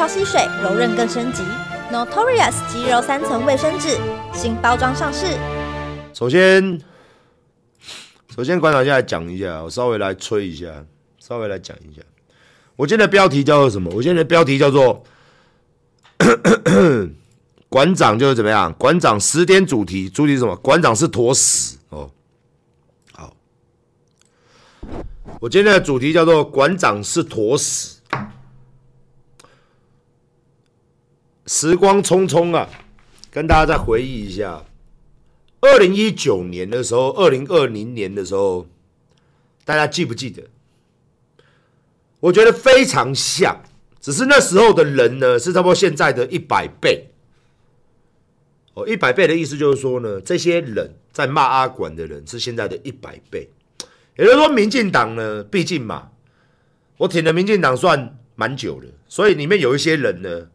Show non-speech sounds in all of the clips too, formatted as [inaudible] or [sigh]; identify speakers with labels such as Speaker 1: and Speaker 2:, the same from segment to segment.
Speaker 1: 超吸水、柔韧更升级，Notorious 极柔三层卫生纸，新包装上市。首先，首先馆长先来讲一下，我稍微来吹一下，稍微来讲一下。我今天的标题叫做什么？我今天的标题叫做“ [coughs] 馆长就是怎么样？馆长十点主题主题什么？馆长是坨屎哦。好，我今天的主题叫做“馆长是坨屎”。时光匆匆啊，跟大家再回忆一下，二零一九年的时候，二零二零年的时候，大家记不记得？我觉得非常像，只是那时候的人呢，是差不多现在的一百倍。哦，一百倍的意思就是说呢，这些人在骂阿管的人是现在的一百倍，也就是说，民进党呢，毕竟嘛，我挺的民进党算蛮久了，所以里面有一些人呢。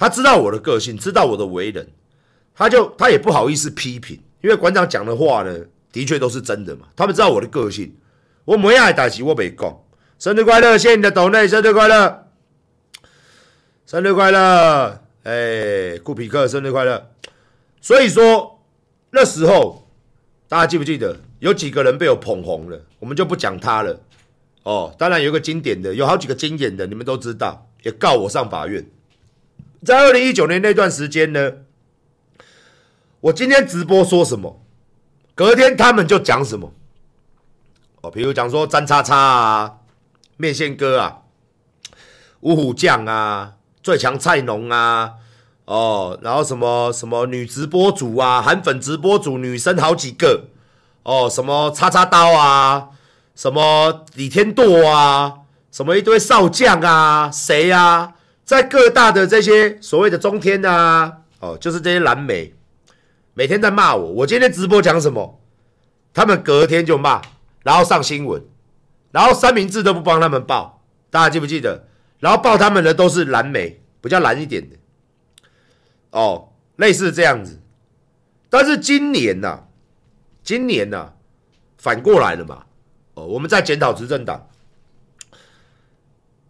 Speaker 1: 他知道我的个性，知道我的为人，他就他也不好意思批评，因为馆长讲的话呢，的确都是真的嘛。他们知道我的个性，我没爱代志我没讲。生日快乐，谢谢你的岛内生日快乐，生日快乐，哎，库皮克生日快乐。所以说那时候大家记不记得有几个人被我捧红了？我们就不讲他了。哦，当然有一个经典的，有好几个经典的，你们都知道，也告我上法院。在二零一九年那段时间呢，我今天直播说什么，隔天他们就讲什么。哦，比如讲说张叉叉啊、面线哥啊、五虎将啊、最强菜农啊，哦，然后什么什么女直播主啊、韩粉直播主女生好几个，哦，什么叉叉刀啊、什么李天剁啊、什么一堆少将啊，谁呀？在各大的这些所谓的中天啊，哦，就是这些蓝媒，每天在骂我。我今天直播讲什么，他们隔天就骂，然后上新闻，然后三明治都不帮他们报。大家记不记得？然后报他们的都是蓝媒，比较蓝一点的，哦，类似这样子。但是今年呐，今年呐，反过来了嘛，哦，我们在检讨执政党，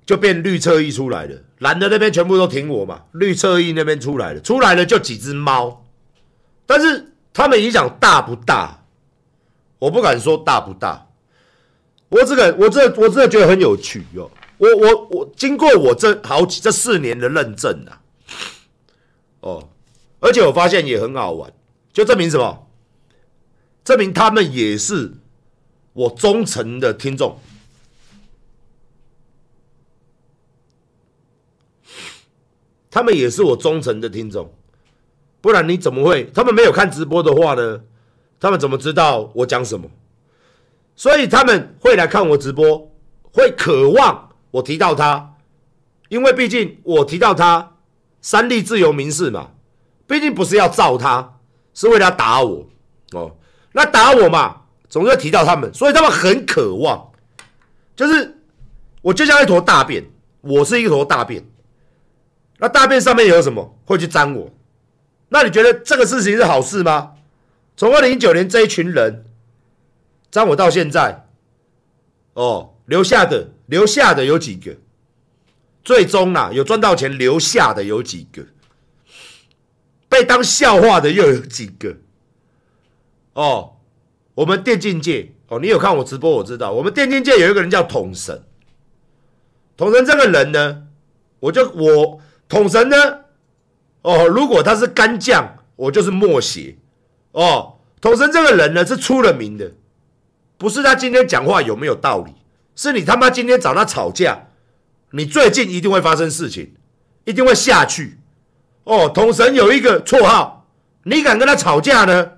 Speaker 1: 就变绿车一出来了。蓝的那边全部都停我嘛，绿侧翼那边出来了，出来了就几只猫，但是他们影响大不大？我不敢说大不大。我这个，我这，我真的觉得很有趣哟。我我我，经过我这好几这四年的认证啊，哦，而且我发现也很好玩，就证明什么？证明他们也是我忠诚的听众。他们也是我忠诚的听众，不然你怎么会？他们没有看直播的话呢？他们怎么知道我讲什么？所以他们会来看我直播，会渴望我提到他，因为毕竟我提到他，三立自由民事嘛，毕竟不是要造他，是为了打我哦，那打我嘛，总是要提到他们，所以他们很渴望，就是我就像一坨大便，我是一坨大便。那大便上面有什么会去粘我？那你觉得这个事情是好事吗？从二零一九年这一群人粘我到现在，哦，留下的留下的有几个？最终呐，有赚到钱留下的有几个？被当笑话的又有几个？哦，我们电竞界哦，你有看我直播我知道，我们电竞界有一个人叫统神，统神这个人呢，我就我。统神呢？哦，如果他是干将，我就是默写。哦，统神这个人呢是出了名的，不是他今天讲话有没有道理，是你他妈今天找他吵架，你最近一定会发生事情，一定会下去。哦，统神有一个绰号，你敢跟他吵架呢，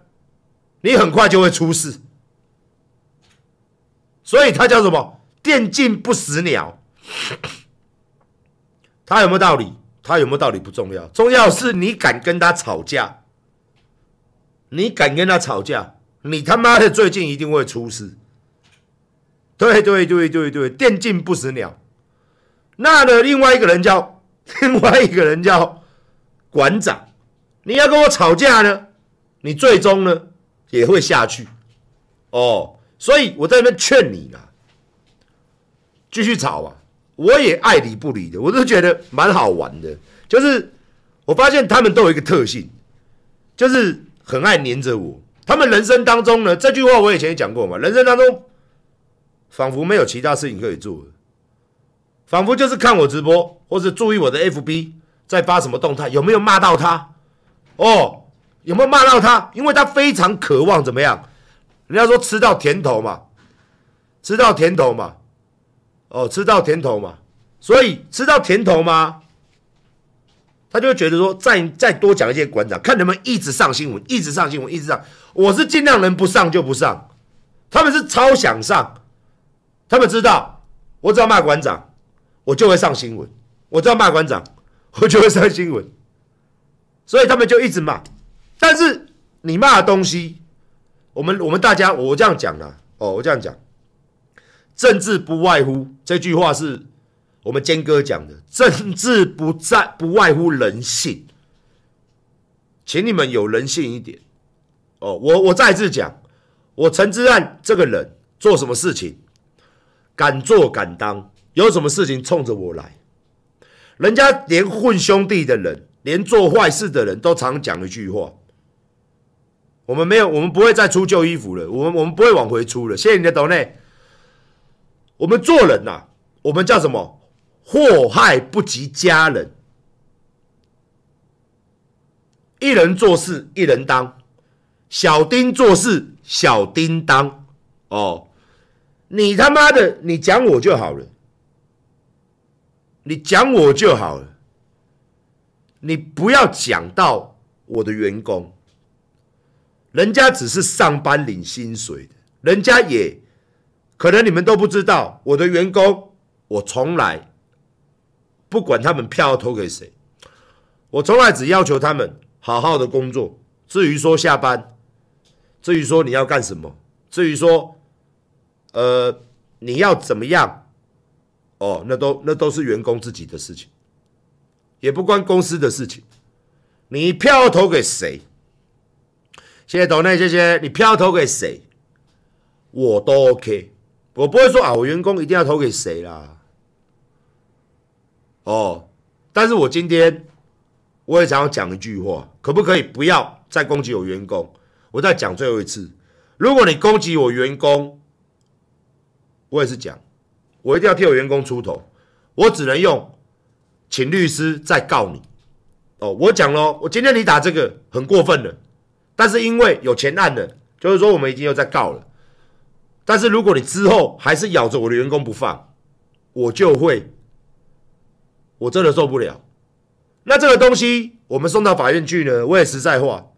Speaker 1: 你很快就会出事。所以他叫什么？电竞不死鸟。他有没有道理？他有没有道理不重要，重要是你敢跟他吵架，你敢跟他吵架，你他妈的最近一定会出事。对对对对对，电竞不死鸟。那呢，另外一个人叫 [laughs] 另外一个人叫馆长，你要跟我吵架呢，你最终呢也会下去。哦，所以我在那边劝你了，继续吵啊。我也爱理不理的，我都觉得蛮好玩的。就是我发现他们都有一个特性，就是很爱黏着我。他们人生当中呢，这句话我以前也讲过嘛，人生当中仿佛没有其他事情可以做，仿佛就是看我直播，或者注意我的 FB 在发什么动态，有没有骂到他？哦，有没有骂到他？因为他非常渴望怎么样？人家说吃到甜头嘛，吃到甜头嘛。哦，吃到甜头嘛，所以吃到甜头吗？他就会觉得说，再再多讲一些馆长，看能不能一直上新闻，一直上新闻，一直上。我是尽量能不上就不上，他们是超想上，他们知道，我只要骂馆长，我就会上新闻；我只要骂馆长，[laughs] 我就会上新闻。所以他们就一直骂，但是你骂的东西，我们我们大家，我这样讲啦，哦，我这样讲。政治不外乎这句话，是我们坚哥讲的。政治不在不外乎人性，请你们有人性一点哦。我我再次讲，我陈志安这个人做什么事情，敢做敢当。有什么事情冲着我来，人家连混兄弟的人，连做坏事的人都常讲一句话：我们没有，我们不会再出旧衣服了。我们我们不会往回出了。谢谢你的豆内。我们做人呐，我们叫什么？祸害不及家人，一人做事一人当，小丁做事小丁当。哦，你他妈的，你讲我就好了，你讲我就好了，你不要讲到我的员工，人家只是上班领薪水的，人家也。可能你们都不知道，我的员工，我从来不管他们票投给谁，我从来只要求他们好好的工作。至于说下班，至于说你要干什么，至于说，呃，你要怎么样，哦，那都那都是员工自己的事情，也不关公司的事情。你票投给谁？谢谢董内，谢谢你票投给谁，我都 OK。我不会说啊，我员工一定要投给谁啦？哦，但是我今天我也想要讲一句话，可不可以不要再攻击我员工？我再讲最后一次，如果你攻击我员工，我也是讲，我一定要替我员工出头，我只能用请律师再告你。哦，我讲咯，我今天你打这个很过分的，但是因为有前案的，就是说我们已经又在告了。但是如果你之后还是咬着我的员工不放，我就会，我真的受不了。那这个东西我们送到法院去呢？我也实在话，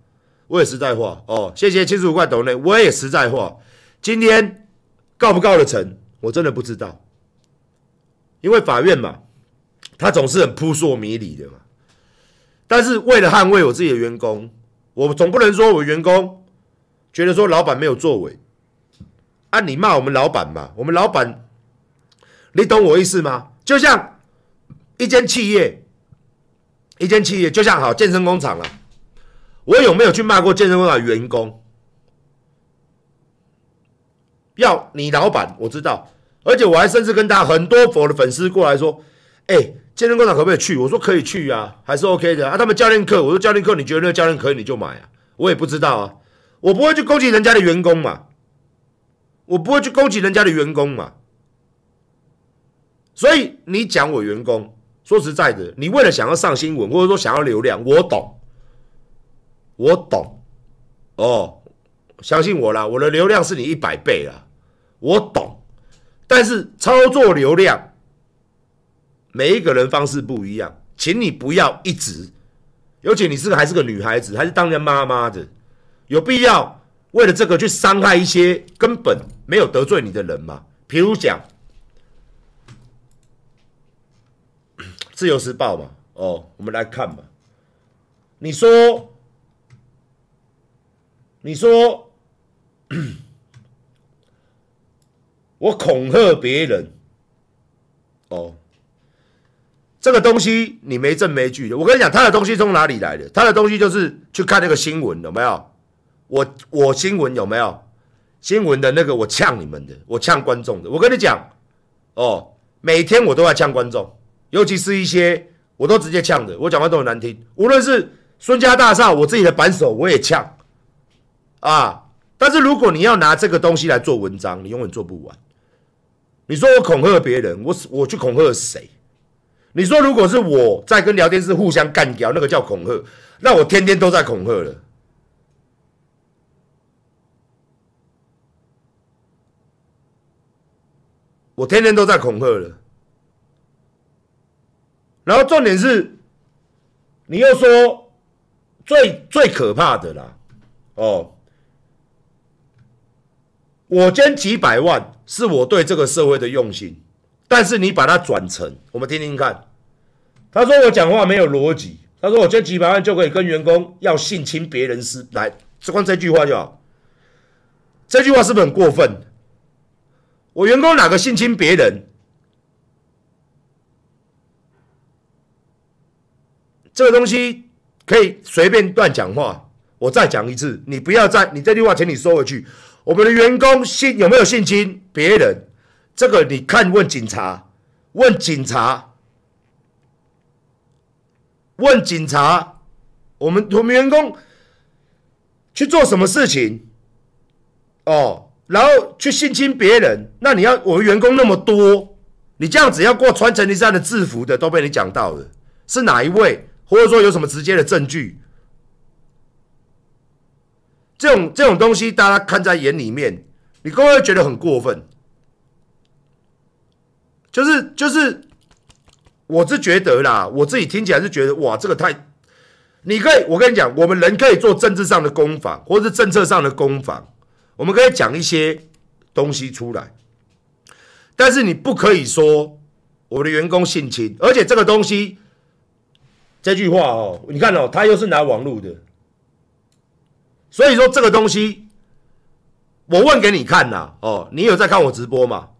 Speaker 1: 我也实在话哦。谢谢七十五块抖内，我也实在话。今天告不告得成，我真的不知道，因为法院嘛，他总是很扑朔迷离的嘛。但是为了捍卫我自己的员工，我总不能说我员工觉得说老板没有作为。啊！你骂我们老板嘛？我们老板，你懂我意思吗？就像一间企业，一间企业就像好健身工厂了。我有没有去骂过健身工厂员工？要你老板，我知道，而且我还甚至跟他很多佛的粉丝过来说：“哎，健身工厂可不可以去？”我说：“可以去啊，还是 OK 的。”啊，他们教练课，我说教练课，你觉得那个教练可以你就买啊，我也不知道啊，我不会去攻击人家的员工嘛。我不会去攻击人家的员工嘛，所以你讲我员工，说实在的，你为了想要上新闻，或者说想要流量，我懂，我懂，哦，相信我啦，我的流量是你一百倍啊，我懂，但是操作流量，每一个人方式不一样，请你不要一直，尤其你是个还是个女孩子，还是当人妈妈的，有必要。为了这个去伤害一些根本没有得罪你的人嘛？譬如讲《[clears throat] 自由时报》嘛，哦，我们来看嘛。你说，你说，[clears throat] 我恐吓别人，哦，这个东西你没证没据的。我跟你讲，他的东西从哪里来的？他的东西就是去看那个新闻，有没有？我我新闻有没有新闻的那个我呛你们的，我呛观众的。我跟你讲，哦，每天我都要呛观众，尤其是一些我都直接呛的，我讲话都很难听。无论是孙家大厦，我自己的板手我也呛，啊！但是如果你要拿这个东西来做文章，你永远做不完。你说我恐吓别人，我我去恐吓谁？你说如果是我在跟聊天室互相干掉，那个叫恐吓，那我天天都在恐吓了。我天天都在恐吓了，然后重点是，你又说最最可怕的啦，哦，我捐几百万是我对这个社会的用心，但是你把它转成，我们听听看，他说我讲话没有逻辑，他说我捐几百万就可以跟员工要性侵别人是，来只管这句话就好，这句话是不是很过分？我员工哪个性侵别人？这个东西可以随便乱讲话。我再讲一次，你不要再，你这句话，请你说回去。我们的员工性有没有性侵别人？这个你看，问警察，问警察，问警察，我们我们员工去做什么事情？哦。然后去性侵别人，那你要我们员工那么多，你这样子要过穿成这样的制服的都被你讲到了，是哪一位，或者说有什么直接的证据？这种这种东西大家看在眼里面，你不会觉得很过分。就是就是，我是觉得啦，我自己听起来是觉得哇，这个太……你可以，我跟你讲，我们人可以做政治上的攻防，或者是政策上的攻防。我们可以讲一些东西出来，但是你不可以说我的员工性侵，而且这个东西，这句话哦，你看哦，他又是拿网络的，所以说这个东西，我问给你看呐，哦，你有在看我直播吗？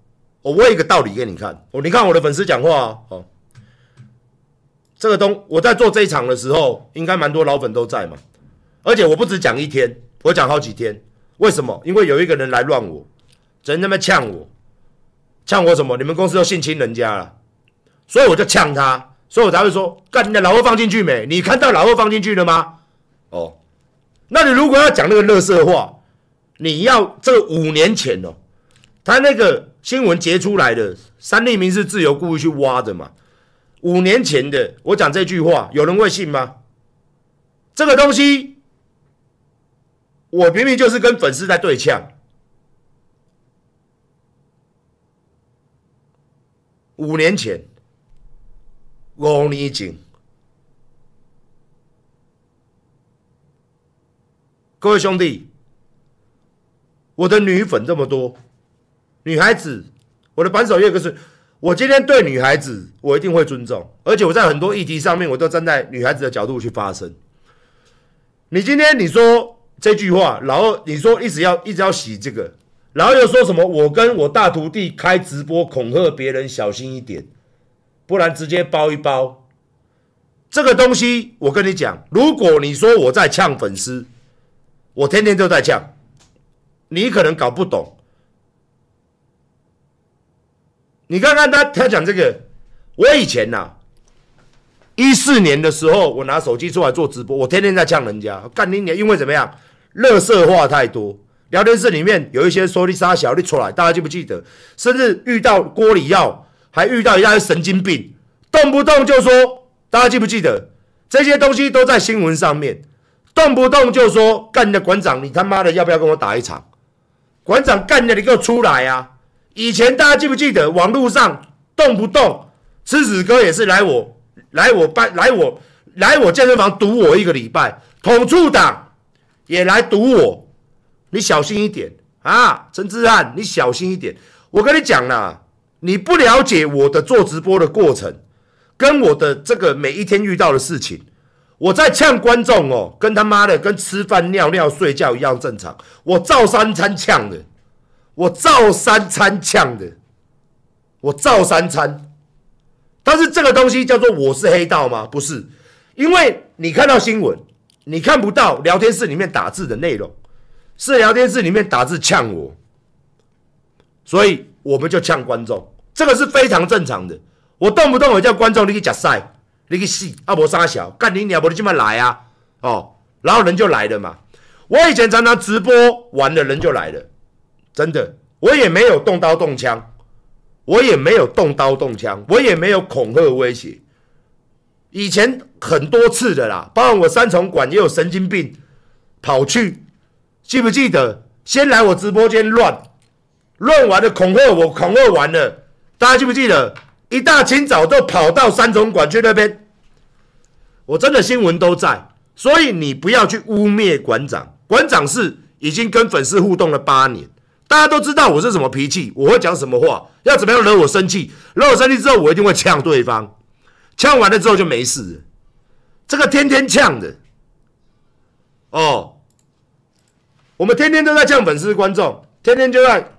Speaker 1: 我问一个道理给你看，哦，你看我的粉丝讲话哦，这个东我在做这一场的时候，应该蛮多老粉都在嘛，而且我不止讲一天，我讲好几天。为什么？因为有一个人来乱我，真他妈呛我，呛我什么？你们公司都性侵人家了，所以我就呛他，所以我才会说，干，你的老二放进去没？你看到老二放进去了吗？哦，那你如果要讲那个乐色话，你要这五年前哦，他那个新闻截出来的，三立民是自由故意去挖的嘛？五年前的，我讲这句话，有人会信吗？这个东西。我明明就是跟粉丝在对呛。五年前，五年前，各位兄弟，我的女粉这么多，女孩子，我的板手乐可是，我今天对女孩子，我一定会尊重，而且我在很多议题上面，我都站在女孩子的角度去发声。你今天你说。这句话，然后你说一直要一直要洗这个，然后又说什么我跟我大徒弟开直播恐吓别人小心一点，不然直接包一包。这个东西我跟你讲，如果你说我在呛粉丝，我天天都在呛，你可能搞不懂。你看看他他讲这个，我以前呐，一四年的时候我拿手机出来做直播，我天天在呛人家，干你你因为怎么样？乐色话太多，聊天室里面有一些说丽莎小丽出来，大家记不记得？甚至遇到郭里耀，还遇到一大堆神经病，动不动就说，大家记不记得？这些东西都在新闻上面，动不动就说干你的馆长，你他妈的要不要跟我打一场？馆长干你，你给我出来啊！以前大家记不记得网络上动不动吃屎哥也是来我来我班来我来我健身房堵我一个礼拜，统促党。也来堵我，你小心一点啊，陈志安，你小心一点。我跟你讲了，你不了解我的做直播的过程，跟我的这个每一天遇到的事情，我在呛观众哦，跟他妈的跟吃饭、尿尿、睡觉一样正常。我造三餐呛的，我造三餐呛的，我造三餐。但是这个东西叫做我是黑道吗？不是，因为你看到新闻。你看不到聊天室里面打字的内容，是聊天室里面打字呛我，所以我们就呛观众，这个是非常正常的。我动不动我叫观众，你去食赛，你去戏阿伯沙小，干你鸟不就这么来啊，哦，然后人就来了嘛。我以前常常直播，完了人就来了，真的，我也没有动刀动枪，我也没有动刀动枪，我也没有恐吓威胁。以前很多次的啦，包括我三重馆也有神经病跑去，记不记得？先来我直播间乱乱完了，恐吓我，恐吓完了，大家记不记得？一大清早都跑到三重馆去那边，我真的新闻都在，所以你不要去污蔑馆长，馆长是已经跟粉丝互动了八年，大家都知道我是什么脾气，我会讲什么话，要怎么样惹我生气？惹我生气之后，我一定会呛对方。呛完了之后就没事了，这个天天呛的哦，我们天天都在呛粉丝观众，天天就在，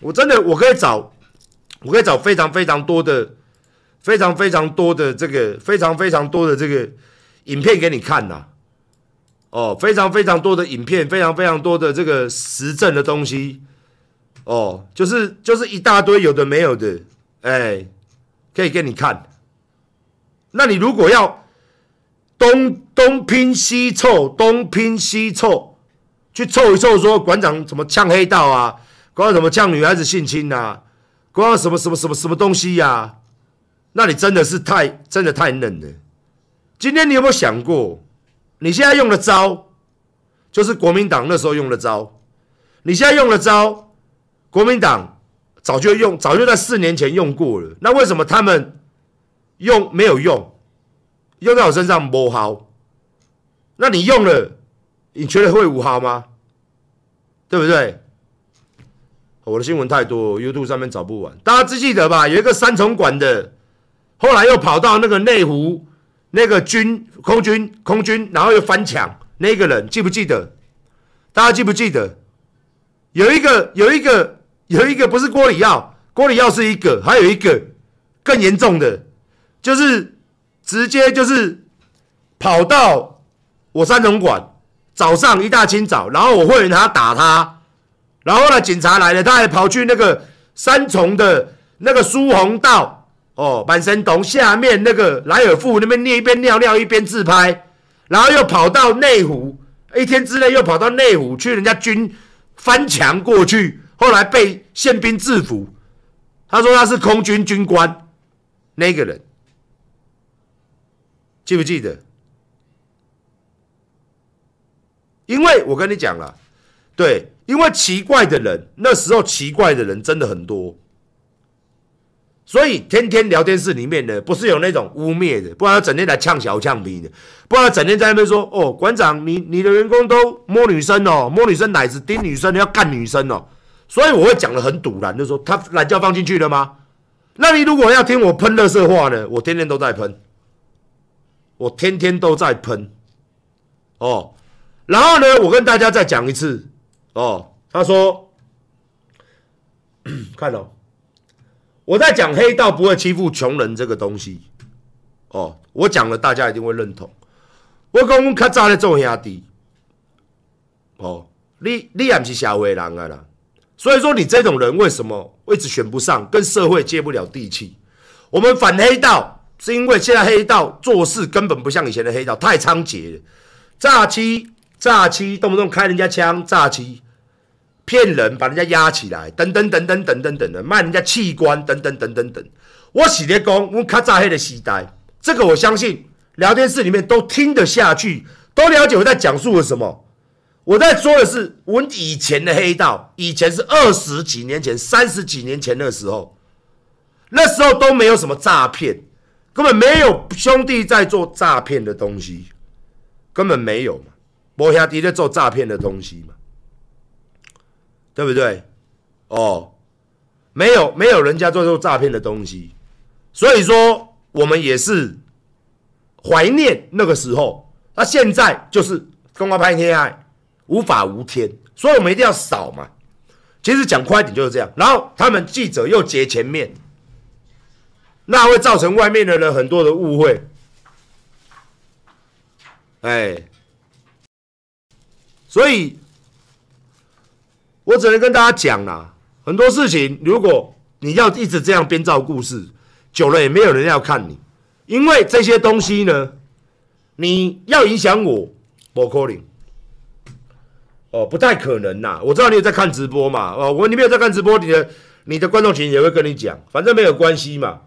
Speaker 1: 我真的我可以找，我可以找非常非常多的，非常非常多的这个非常非常多的这个影片给你看呐，哦，非常非常多的影片，非常非常多的这个实证的东西。哦，就是就是一大堆有的没有的，哎，可以给你看。那你如果要东东拼西凑，东拼西凑去凑一凑，说馆长怎么呛黑道啊，馆长什么呛女孩子性侵啊，馆长什么什么什么什么东西呀？那你真的是太真的太嫩了。今天你有没有想过，你现在用的招，就是国民党那时候用的招，你现在用的招？国民党早就用，早就在四年前用过了。那为什么他们用没有用？用在我身上不好。那你用了，你觉得会无好吗？对不对？我的新闻太多，优度上面找不完。大家只记得吧？有一个三重管的，后来又跑到那个内湖那个军空军空军，然后又翻墙。那个人记不记得？大家记不记得？有一个有一个。有一个不是郭里耀，郭里耀是一个，还有一个更严重的，就是直接就是跑到我三总馆，早上一大清早，然后我会员他打他，然后呢警察来了，他还跑去那个三重的那个苏洪道哦，板神洞下面那个莱尔富那边尿一边尿尿一边自拍，然后又跑到内湖，一天之内又跑到内湖去人家军翻墙过去。后来被宪兵制服，他说他是空军军官。那个人记不记得？因为我跟你讲了，对，因为奇怪的人那时候奇怪的人真的很多，所以天天聊天室里面的不是有那种污蔑的，不然他整天来呛小呛皮的，不然他整天在那边说哦，馆长你你的员工都摸女生哦，摸女生奶子，盯女生要干女生哦。所以我会讲的很堵然，就说他懒觉放进去了吗？那你如果要听我喷热色话呢？我天天都在喷，我天天都在喷，哦，然后呢，我跟大家再讲一次，哦，他说，[clears throat] 看哦，我在讲黑道不会欺负穷人这个东西，哦，我讲了，大家一定会认同。我讲，我们较早咧做兄弟，哦，你你也不是社会人啊啦。所以说你这种人为什么位置选不上，跟社会接不了地气？我们反黑道是因为现在黑道做事根本不像以前的黑道，太猖獗了，诈欺、诈欺，动不动开人家枪，诈欺，骗人，把人家压起来，等等等等等等等等，卖人家器官，等等等等等。我洗的工，我卡诈黑的时呆，这个我相信，聊天室里面都听得下去，都了解我在讲述的什么。我在说的是，我以前的黑道，以前是二十几年前、三十几年前的时候，那时候都没有什么诈骗，根本没有兄弟在做诈骗的东西，根本没有嘛，我兄弟在做诈骗的东西嘛，对不对？哦，没有，没有人家在做诈骗的东西，所以说我们也是怀念那个时候。那现在就是跟我拍天爱。无法无天，所以我们一定要扫嘛。其实讲快一点就是这样。然后他们记者又截前面，那会造成外面的人很多的误会。哎，所以，我只能跟大家讲啦，很多事情，如果你要一直这样编造故事，久了也没有人要看你，因为这些东西呢，你要影响我，不可能。哦，不太可能呐！我知道你有在看直播嘛，哦，我你没有在看直播，你的你的观众群也会跟你讲，反正没有关系嘛。